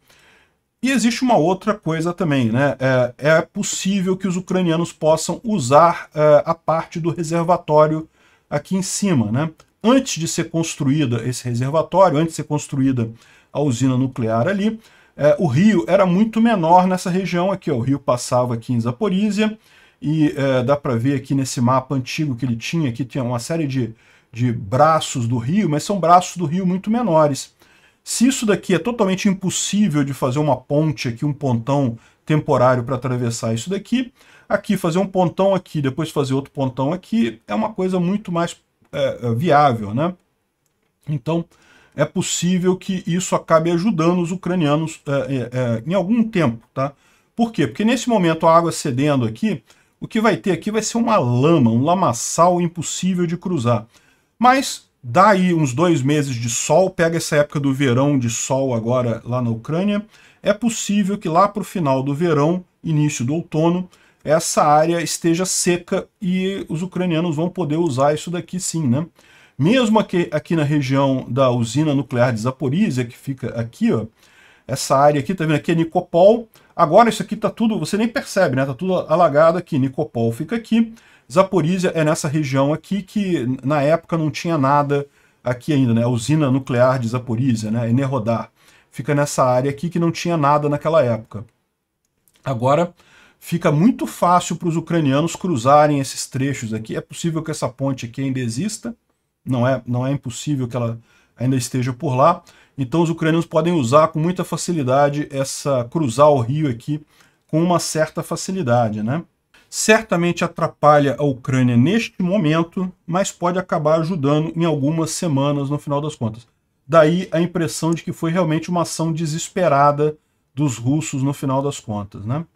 E existe uma outra coisa também, né? É, é possível que os ucranianos possam usar é, a parte do reservatório aqui em cima, né? Antes de ser construída esse reservatório, antes de ser construída a usina nuclear ali, é, o rio era muito menor nessa região aqui, ó. o rio passava aqui em Zaporizhia, e é, dá para ver aqui nesse mapa antigo que ele tinha, que tinha uma série de, de braços do rio, mas são braços do rio muito menores. Se isso daqui é totalmente impossível de fazer uma ponte aqui, um pontão temporário para atravessar isso daqui, aqui fazer um pontão aqui, depois fazer outro pontão aqui, é uma coisa muito mais é, é viável, né? Então, é possível que isso acabe ajudando os ucranianos é, é, é, em algum tempo, tá? Por quê? Porque nesse momento a água cedendo aqui, o que vai ter aqui vai ser uma lama, um lamaçal impossível de cruzar. Mas dá aí uns dois meses de sol, pega essa época do verão de sol agora lá na Ucrânia, é possível que lá para o final do verão, início do outono, essa área esteja seca e os ucranianos vão poder usar isso daqui sim, né? Mesmo aqui, aqui na região da usina nuclear de Zaporizhia, que fica aqui, ó, essa área aqui, tá vendo aqui é Nicopol, Agora isso aqui está tudo, você nem percebe, né? Está tudo alagado aqui. Nicopol fica aqui. Zaporizhia é nessa região aqui que na época não tinha nada aqui ainda, né? A usina nuclear de Zaporizhia, né? Enerhodar. Fica nessa área aqui que não tinha nada naquela época. Agora fica muito fácil para os ucranianos cruzarem esses trechos aqui. É possível que essa ponte aqui ainda exista, não é, não é impossível que ela ainda esteja por lá, então os ucranianos podem usar com muita facilidade essa cruzar o rio aqui com uma certa facilidade, né? Certamente atrapalha a Ucrânia neste momento, mas pode acabar ajudando em algumas semanas no final das contas. Daí a impressão de que foi realmente uma ação desesperada dos russos no final das contas, né?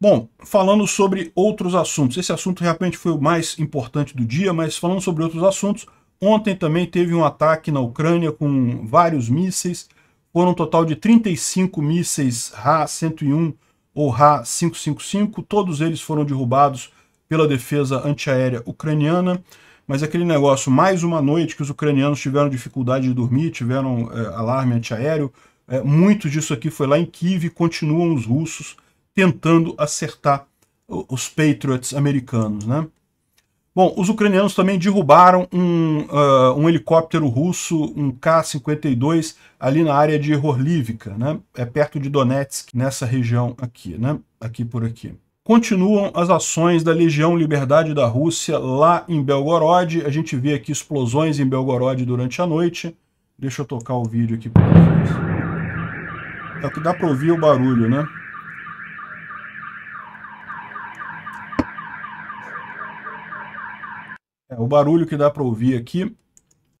Bom, falando sobre outros assuntos, esse assunto realmente foi o mais importante do dia, mas falando sobre outros assuntos, Ontem também teve um ataque na Ucrânia com vários mísseis. Foram um total de 35 mísseis RA-101 ou RA-555. Todos eles foram derrubados pela defesa antiaérea ucraniana. Mas aquele negócio, mais uma noite que os ucranianos tiveram dificuldade de dormir, tiveram é, alarme antiaéreo. É, muito disso aqui foi lá em Kiev e continuam os russos tentando acertar os Patriots americanos, né? Bom, os ucranianos também derrubaram um, uh, um helicóptero russo, um K-52, ali na área de Horlivka, né? É perto de Donetsk, nessa região aqui, né? Aqui por aqui. Continuam as ações da Legião Liberdade da Rússia lá em Belgorod. A gente vê aqui explosões em Belgorod durante a noite. Deixa eu tocar o vídeo aqui para vocês. É o que dá para ouvir o barulho, né? É, o barulho que dá para ouvir aqui.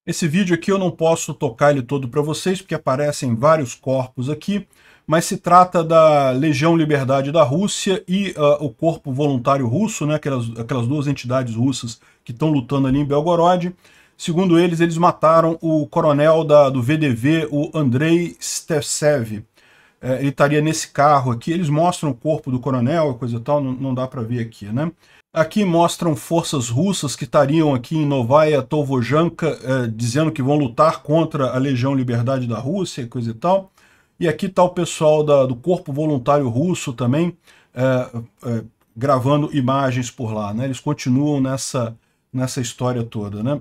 Esse vídeo aqui eu não posso tocar ele todo para vocês, porque aparecem vários corpos aqui, mas se trata da Legião Liberdade da Rússia e uh, o Corpo Voluntário Russo, né, aquelas, aquelas duas entidades russas que estão lutando ali em Belgorod. Segundo eles, eles mataram o coronel da, do VDV, o Andrei Stevsev. É, ele estaria nesse carro aqui, eles mostram o corpo do coronel, coisa e tal, não, não dá para ver aqui, né? Aqui mostram forças russas que estariam aqui em Novaya Tovojanka eh, dizendo que vão lutar contra a Legião Liberdade da Rússia, coisa e tal. E aqui está o pessoal da, do Corpo Voluntário Russo também eh, eh, gravando imagens por lá. Né? Eles continuam nessa, nessa história toda. Né?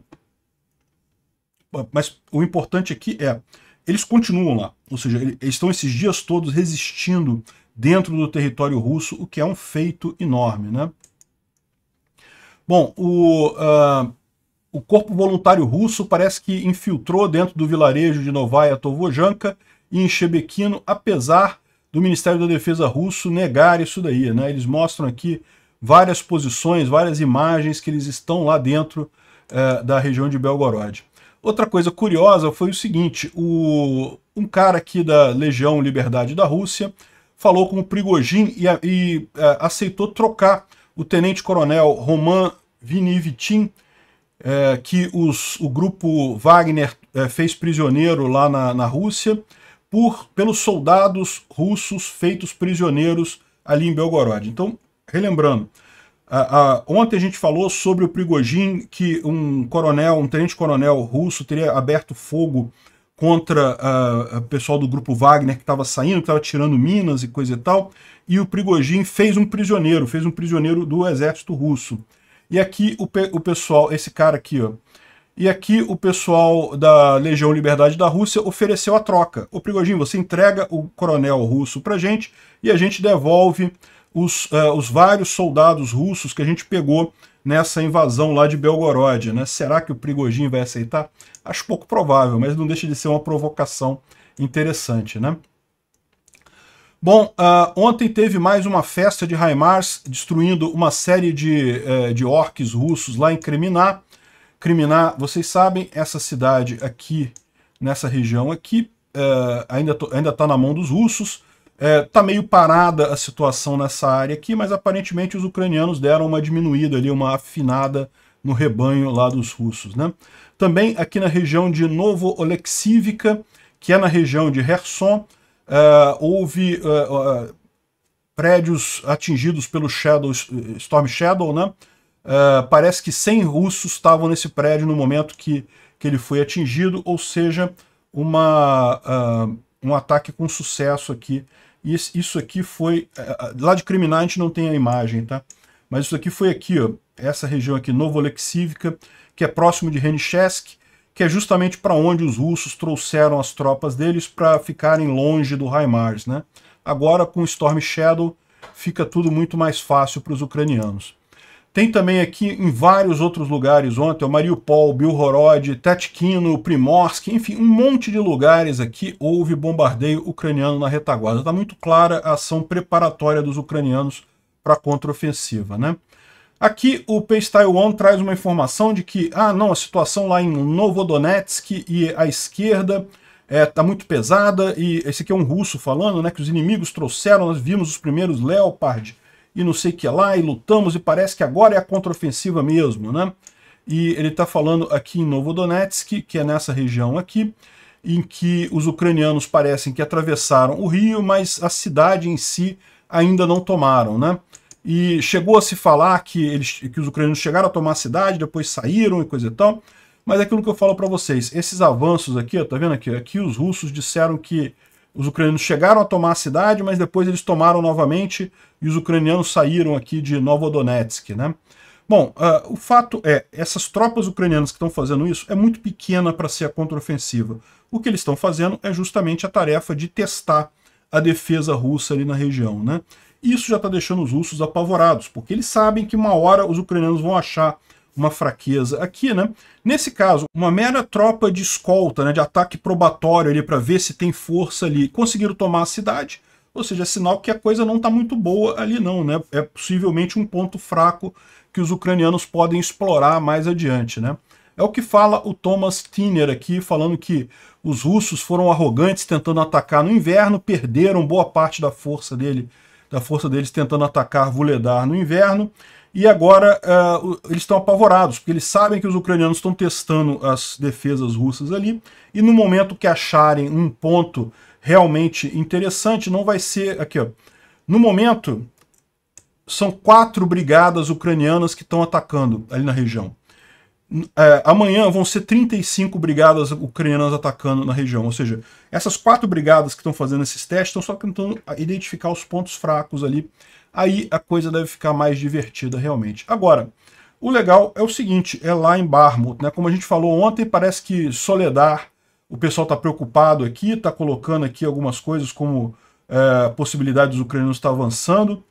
Mas o importante aqui é, eles continuam lá. Ou seja, eles estão esses dias todos resistindo dentro do território russo, o que é um feito enorme. Né? Bom, o, uh, o corpo voluntário russo parece que infiltrou dentro do vilarejo de Novaya Tovojanka e em Shebekino, apesar do Ministério da Defesa russo negar isso daí. Né? Eles mostram aqui várias posições, várias imagens que eles estão lá dentro uh, da região de Belgorod. Outra coisa curiosa foi o seguinte, o, um cara aqui da Legião Liberdade da Rússia falou com o Prigojin e, e uh, aceitou trocar o tenente-coronel Roman Vinivitin, é, que os, o grupo Wagner é, fez prisioneiro lá na, na Rússia, por, pelos soldados russos feitos prisioneiros ali em Belgorod. Então, relembrando, a, a, ontem a gente falou sobre o Prigojin, que um coronel, um tenente-coronel russo teria aberto fogo contra o ah, ah, pessoal do grupo Wagner que estava saindo, que estava tirando minas e coisa e tal, e o Prigogine fez um prisioneiro, fez um prisioneiro do exército russo. E aqui o, pe o pessoal, esse cara aqui, ó, e aqui o pessoal da Legião Liberdade da Rússia ofereceu a troca. O Prigogine, você entrega o coronel russo pra gente e a gente devolve os, uh, os vários soldados russos que a gente pegou nessa invasão lá de Belgorod, né? Será que o Prigogine vai aceitar? Acho pouco provável, mas não deixa de ser uma provocação interessante, né? Bom, uh, ontem teve mais uma festa de Raimars destruindo uma série de, uh, de orques russos lá em Kreminá. Kreminá, vocês sabem, essa cidade aqui, nessa região aqui, uh, ainda, está ainda tá na mão dos russos. Uh, meio parada a situação nessa área aqui, mas aparentemente os ucranianos deram uma diminuída ali, uma afinada no rebanho lá dos russos. Né? Também aqui na região de Novo Oleksivka, que é na região de Herson, uh, eh, houve uh, uh, prédios atingidos pelo Shadow, Storm Shadow. Né? parece que 100 russos estavam nesse prédio no momento que, que ele foi atingido, ou seja, uma, um ataque com sucesso aqui. Isso aqui foi... Lá de Criminal a gente não tem a imagem, tá? Mas isso aqui foi aqui, ó, essa região aqui, Novolexívica, que é próximo de Renichesk, que é justamente para onde os russos trouxeram as tropas deles para ficarem longe do HIMARS, né? Agora, com Storm Shadow, fica tudo muito mais fácil para os ucranianos. Tem também aqui em vários outros lugares ontem, o Mariupol, Bilhorod, Tetkino, Primorsk, enfim, um monte de lugares aqui houve bombardeio ucraniano na retaguarda. Está muito clara a ação preparatória dos ucranianos para a contraofensiva, né? Aqui o Page Taiwan traz uma informação de que, ah, não, a situação lá em Novodonetsk e a esquerda está eh, é, muito pesada, e esse aqui é um russo falando, né, que os inimigos trouxeram, nós vimos os primeiros Leopard e não sei o que lá, e lutamos, e parece que agora é a contraofensiva mesmo, né? E ele está falando aqui em Novodonetsk, que é nessa região aqui, em que os ucranianos parecem que atravessaram o rio, mas a cidade em si ainda não tomaram, né? e chegou a se falar que, eles, que os ucranianos chegaram a tomar a cidade, depois saíram e coisa e tal. Mas é aquilo que eu falo para vocês, esses avanços aqui, ó, tá vendo aqui? Aqui os russos disseram que os ucranianos chegaram a tomar a cidade, mas depois eles tomaram novamente e os ucranianos saíram aqui de Novodonetsk, né? Bom, uh, o fato é, essas tropas ucranianas que estão fazendo isso é muito pequena para ser a contraofensiva. O que eles estão fazendo é justamente a tarefa de testar a defesa russa ali na região, né? Isso já está deixando os russos apavorados, porque eles sabem que uma hora os ucranianos vão achar uma fraqueza aqui, né? Nesse caso, uma mera tropa de escolta, né, de ataque probatório ali para ver se tem força ali, conseguiram tomar a cidade, ou seja, é sinal que a coisa não está muito boa ali não, né? É possivelmente um ponto fraco que os ucranianos podem explorar mais adiante, né? É o que fala o Thomas Tiner aqui, falando que os russos foram arrogantes tentando atacar no inverno, perderam boa parte da força dele da força deles tentando atacar Vuledar no inverno. E agora uh, eles estão apavorados, porque eles sabem que os ucranianos estão testando as defesas russas ali, e no momento que acharem um ponto realmente interessante, não vai ser. Aqui, ó. No momento, são quatro brigadas ucranianas que estão atacando ali na região é, amanhã vão ser 35 brigadas ucranianas atacando na região. Ou seja, essas quatro brigadas que estão fazendo esses testes estão só tentando identificar os pontos fracos ali. Aí a coisa deve ficar mais divertida realmente. Agora, o legal é o seguinte, é lá em Barmut, né? Como a gente falou ontem, parece que Soledar, o pessoal está preocupado aqui, está colocando aqui algumas coisas como é, possibilidades ucranianos estar tá avançando.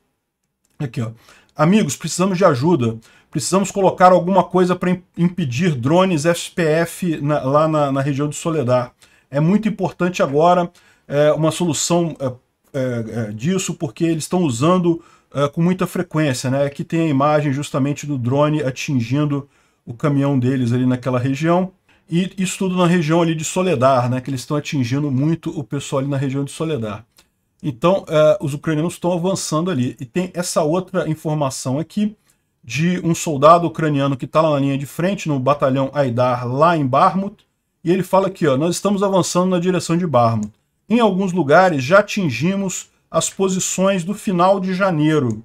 Aqui, ó. Amigos, precisamos de ajuda. Precisamos colocar alguma coisa para impedir drones SPF na, lá na, na, região de Soledar. É muito importante agora é, uma solução é, é, é disso, porque eles estão usando é, com muita frequência. Né? Aqui tem a imagem justamente do drone atingindo o caminhão deles ali naquela região. E isso tudo na região ali de Soledar, né? que eles estão atingindo muito o pessoal ali na região de Soledar. Então, eh, os ucranianos estão avançando ali. E tem essa outra informação aqui de um soldado ucraniano que está lá na linha de frente, no batalhão Aidar, lá em Barmut, e ele fala aqui, ó, nós estamos avançando na direção de Barmut. Em alguns lugares já atingimos as posições do final de janeiro,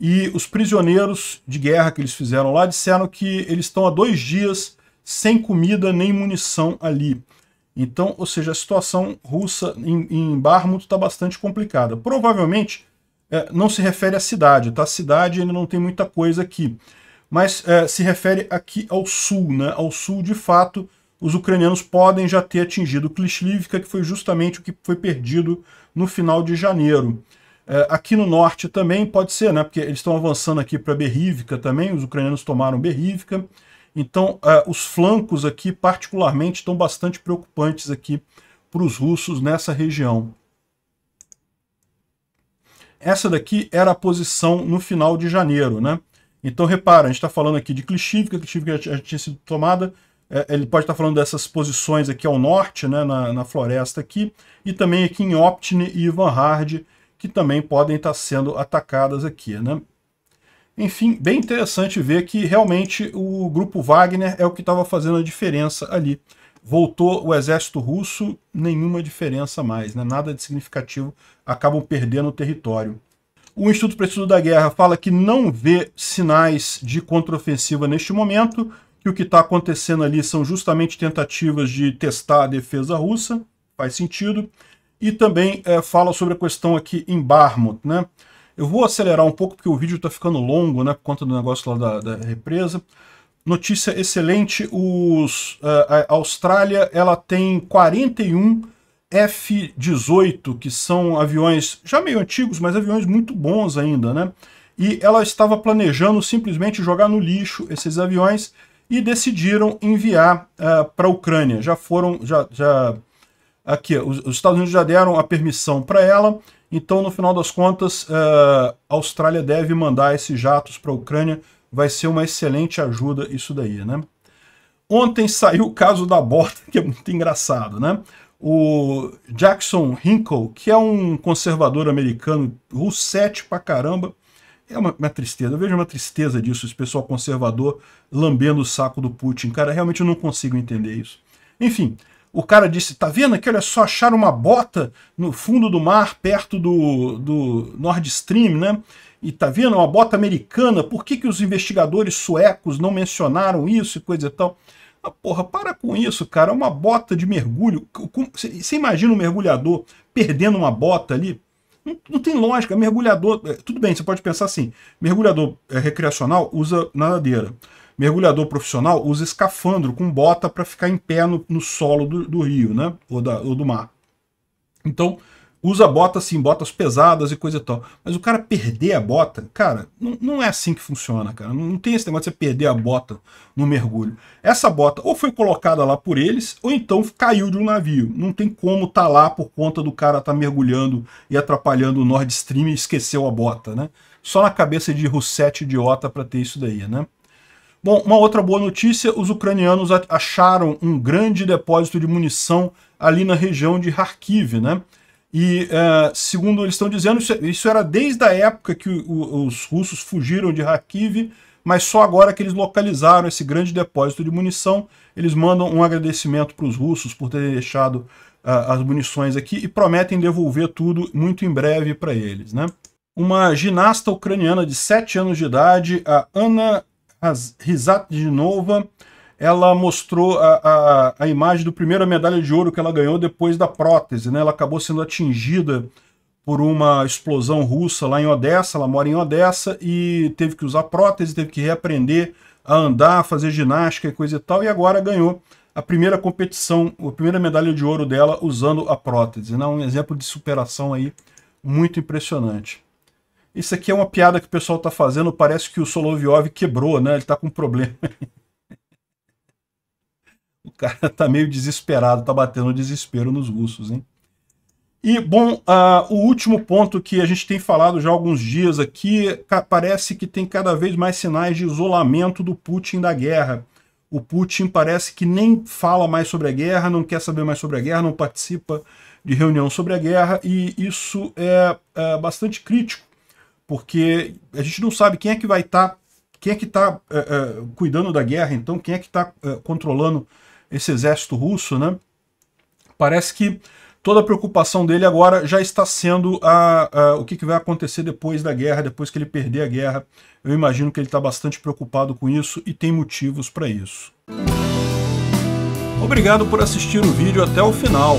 e os prisioneiros de guerra que eles fizeram lá disseram que eles estão há dois dias sem comida nem munição ali. Então, ou seja, a situação russa em, em Barmut está bastante complicada. Provavelmente é, não se refere à cidade, tá? A cidade ainda não tem muita coisa aqui. Mas é, se refere aqui ao sul, né? Ao sul, de fato, os ucranianos podem já ter atingido Klishivka, que foi justamente o que foi perdido no final de janeiro. É, aqui no norte também pode ser, né? Porque eles estão avançando aqui para Berrívka também, os ucranianos tomaram Berrívka. Então, uh, os flancos aqui, particularmente, estão bastante preocupantes aqui para os russos nessa região. Essa daqui era a posição no final de janeiro, né? Então, repara, a gente está falando aqui de Klishivka, Klishivka já, já tinha sido tomada, é, ele pode estar tá falando dessas posições aqui ao norte, né, na, na floresta aqui, e também aqui em Optine e Ivan Hard, que também podem estar tá sendo atacadas aqui, né? Enfim, bem interessante ver que realmente o grupo Wagner é o que estava fazendo a diferença ali. Voltou o exército russo, nenhuma diferença mais, né? nada de significativo, acabam perdendo o território. O Instituto Preciso Estudo da Guerra fala que não vê sinais de contraofensiva neste momento, que o que está acontecendo ali são justamente tentativas de testar a defesa russa, faz sentido, e também é, fala sobre a questão aqui em Barmut né? Eu vou acelerar um pouco porque o vídeo está ficando longo, né, por conta do negócio lá da, da represa. Notícia excelente, os, eh, a Austrália ela tem 41 F-18, que são aviões já meio antigos, mas aviões muito bons ainda, né? E ela estava planejando simplesmente jogar no lixo esses aviões e decidiram enviar uh, eh, para a Ucrânia. Já foram, já, já aqui, os, os Estados Unidos já deram a permissão para ela então, no final das contas, eh, a Austrália deve mandar esses jatos para a Ucrânia. Vai ser uma excelente ajuda isso daí, né? Ontem saiu o caso da Bota que é muito engraçado, né? O Jackson Hinkle, que é um conservador americano, russete pra caramba, é uma, uma tristeza, eu vejo uma tristeza disso, esse pessoal conservador lambendo o saco do Putin. Cara, realmente eu não consigo entender isso. Enfim, o cara disse: tá vendo que olha só, acharam uma bota no fundo do mar, perto do, do Nord Stream, né? E tá vendo? Uma bota americana, por que, que os investigadores suecos não mencionaram isso e coisa e tal? Ah, porra, para com isso, cara. É uma bota de mergulho. Você imagina um mergulhador perdendo uma bota ali? Não, não, tem lógica. Mergulhador. É, tudo bem, você pode pensar assim: mergulhador é, recreacional usa nadadeira mergulhador profissional usa escafandro com bota para ficar em pé no, no solo do, do, rio, né? Ou, da, ou do mar. Então, usa bota assim, botas pesadas e coisa e tal. Mas o cara perder a bota, cara, não, não é assim que funciona, cara. Não, não, tem esse negócio de você perder a bota no mergulho. Essa bota ou foi colocada lá por eles, ou então caiu de um navio. Não tem como tá lá por conta do cara tá mergulhando e atrapalhando o Nord Stream e esqueceu a bota, né? Só na cabeça de Rousset idiota para ter isso daí, né? Bom, uma outra boa notícia, os ucranianos acharam um grande depósito de munição ali na região de Kharkiv, né? E, uh, segundo eles estão dizendo, isso, é, isso, era desde a época que o, os russos fugiram de Kharkiv, mas só agora que eles localizaram esse grande depósito de munição, eles mandam um agradecimento para os russos por terem deixado uh, as munições aqui e prometem devolver tudo muito em breve para eles, né? Uma ginasta ucraniana de 7 anos de idade, a Ana Rizat de Nova, ela mostrou a, a, a imagem do primeiro medalha de ouro que ela ganhou depois da prótese, né? Ela acabou sendo atingida por uma explosão russa lá em Odessa, ela mora em Odessa e teve que usar prótese, teve que reaprender a andar, fazer ginástica e coisa e tal, e agora ganhou a primeira competição, a primeira medalha de ouro dela usando a prótese, né? Um exemplo de superação aí muito impressionante. Isso aqui é uma piada que o pessoal está fazendo, parece que o Soloviov quebrou, né? Ele está com um problema. o cara está meio desesperado, está batendo desespero nos russos, hein? E, bom, uh, o último ponto que a gente tem falado já há alguns dias aqui, parece que tem cada vez mais sinais de isolamento do Putin da guerra. O Putin parece que nem fala mais sobre a guerra, não quer saber mais sobre a guerra, não participa de reunião sobre a guerra, e isso é, é bastante crítico porque a gente não sabe quem é que vai estar, tá, quem é que está é, é, cuidando da guerra, então quem é que está é, eh, controlando esse exército russo, né? Parece que toda a preocupação dele agora já está sendo a, a, o que, que vai acontecer depois da guerra, depois que ele perder a guerra. Eu imagino que ele está bastante preocupado com isso e tem motivos para isso. Obrigado por assistir o vídeo até o final.